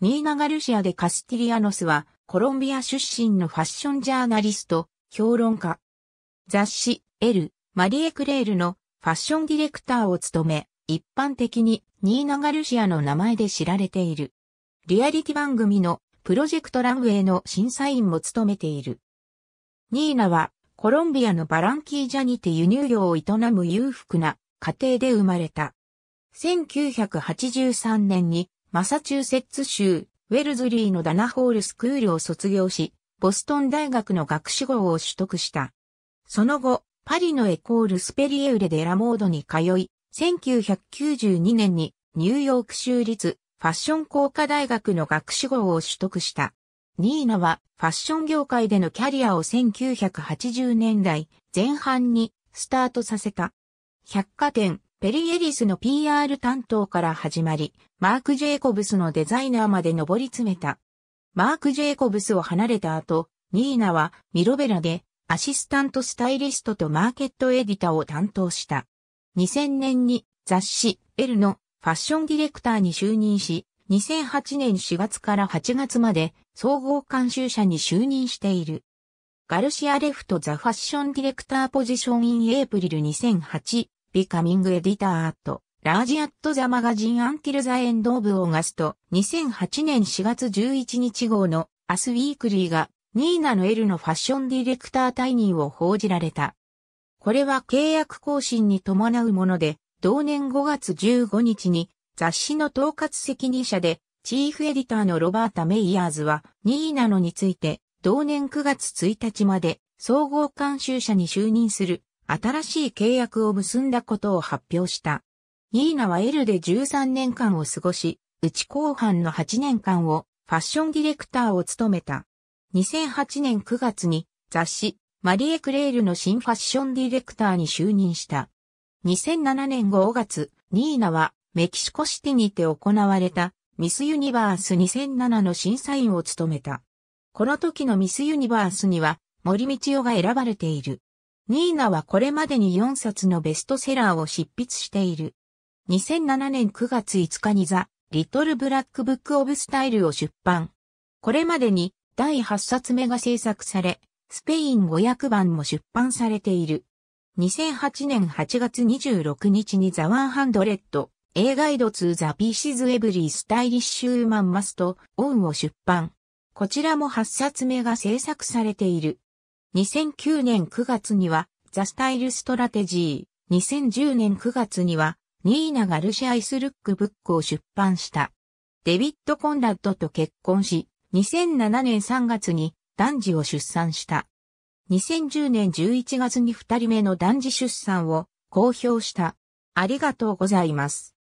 ニーナガルシアでカスティリアノスは、コロンビア出身のファッションジャーナリスト、評論家。雑誌、エル、マリエ・クレールのファッションディレクターを務め、一般的にニーナガルシアの名前で知られている。リアリティ番組のプロジェクトランウェイの審査員も務めている。ニーナはコロンビアのバランキージャにて輸入業を営む裕福な家庭で生まれた。1983年にマサチューセッツ州、ウェルズリーのダナホールスクールを卒業し、ボストン大学の学士号を取得した。その後、パリのエコールスペリエウレデラモードに通い、1992年にニューヨーク州立ファッション工科大学の学士号を取得した。ニーナはファッション業界でのキャリアを1980年代前半にスタートさせた。百貨店、ペリエリスの PR 担当から始まり、マーク・ジェイコブスのデザイナーまで上り詰めた。マーク・ジェイコブスを離れた後、ニーナはミロベラでアシスタントスタイリストとマーケットエディターを担当した。2000年に雑誌エルのファッションディレクターに就任し、2008年4月から8月まで総合監修者に就任している。ガルシア・レフト・ザ・ファッションディレクターポジション・イン・エイプリル2008ビカミングエディターアート、ラージアットザマガジンアンティルザエンドオブオーガスト、2008年4月11日号のアスウィークリーがニーナの L のファッションディレクター退任を報じられた。これは契約更新に伴うもので、同年5月15日に雑誌の統括責任者でチーフエディターのロバータ・メイヤーズはニーナのについて同年9月1日まで総合監修者に就任する新しい契約を結んだことを発表した。ニーナはエルで13年間を過ごし、うち後半の8年間をファッションディレクターを務めた。2008年9月に雑誌マリエ・クレールの新ファッションディレクターに就任した。2007年5月、ニーナはメキシコシティにて行われたミスユニバース2007の審査員を務めた。この時のミスユニバースには森道夫が選ばれている。ニーナはこれまでに4冊のベストセラーを執筆している。2007年9月5日にザ・リトル・ブラック・ブック・オブ・スタイルを出版。これまでに第8冊目が制作され、スペイン語訳版も出版されている。2008年8月26日にザ・ワンハンドレッド、A ガイドツー・ザ・ピーシズ・エブリー・スタイリッシュ・ウーマン・マスト・オンを出版。こちらも8冊目が制作されている。2009年9月には、ザ・スタイル・ストラテジー。2010年9月には、ニーナ・ガルシアイス・ルック・ブックを出版した。デビッド・コンラッドと結婚し、2007年3月に男児を出産した。2010年11月に2人目の男児出産を公表した。ありがとうございます。